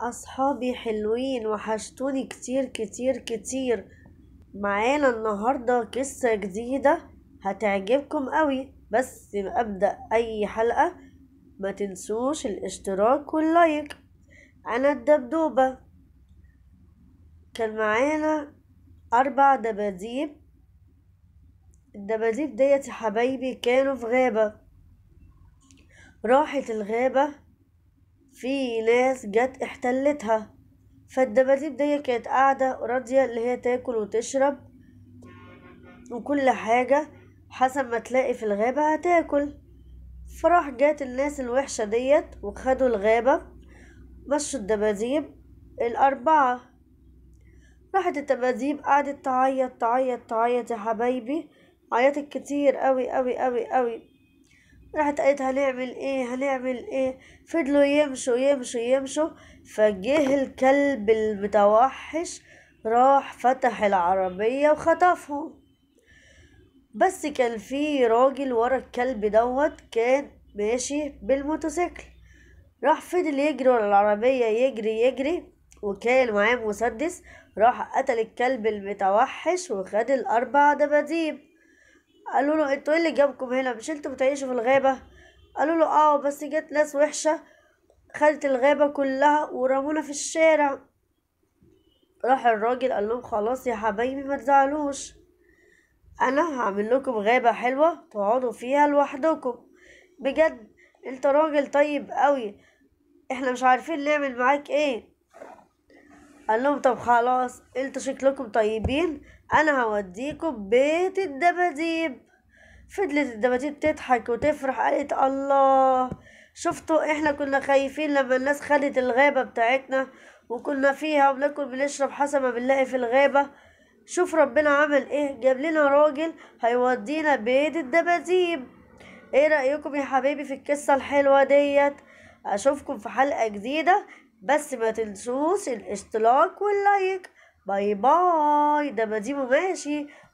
أصحابي حلوين وحشتوني كتير كتير كتير معانا النهاردة قصة جديدة هتعجبكم قوي بس أبدأ أي حلقة ما تنسوش الاشتراك واللايك أنا الدبدوبة كان معانا أربع دباديب الدباديب ديت حبايبي كانوا في غابة راحت الغابة في ناس جت احتلتها فالدباديب دي كانت قاعدة راضية اللي هي تاكل وتشرب وكل حاجة حسب ما تلاقي في الغابة هتاكل فراح جات الناس الوحشة ديت وخدوا الغابة مشوا الدباديب الأربعة راحت الدباديب قعدت تعيط تعيط تعيط يا حبايبي عيطت كتير قوي قوي قوي قوي راحت قالت هنعمل ايه هنعمل ايه فضلوا يمشوا يمشوا يمشوا فجه الكلب المتوحش راح فتح العربية وخطفهم بس كان في راجل ورا الكلب دوت كان ماشي بالموتوسيكل راح فضل يجري ورا العربية يجري يجري وكان معاه مسدس راح قتل الكلب المتوحش وخد الأربع دباديب قالوا له انتوا ايه اللي جابكم هنا مش انتوا بتعيشوا في الغابة قالوا له اه بس جت ناس وحشة خدت الغابة كلها ورمونا في الشارع راح الراجل قال لهم خلاص يا حبايبي ما تزعلوش انا هعمل لكم غابة حلوة تقعدوا فيها لوحدكم بجد انت راجل طيب قوي احنا مش عارفين نعمل معاك ايه قال لهم طب خلاص انتوا شكلكم طيبين انا هوديكم بيت الدباديب فضلت الدباديب تضحك وتفرح قالت الله شفتوا احنا كنا خايفين لما الناس خدت الغابة بتاعتنا وكنا فيها وبناكل بنشرب حسب ما بنلاقي في الغابة شوف ربنا عمل ايه جاب لنا راجل هيودينا بيت الدباديب ايه رأيكم يا حبيبي في القصة الحلوة ديت اشوفكم في حلقة جديدة بس ما تنسوش الاشتراك واللايك باي باي ده بديمه ماشي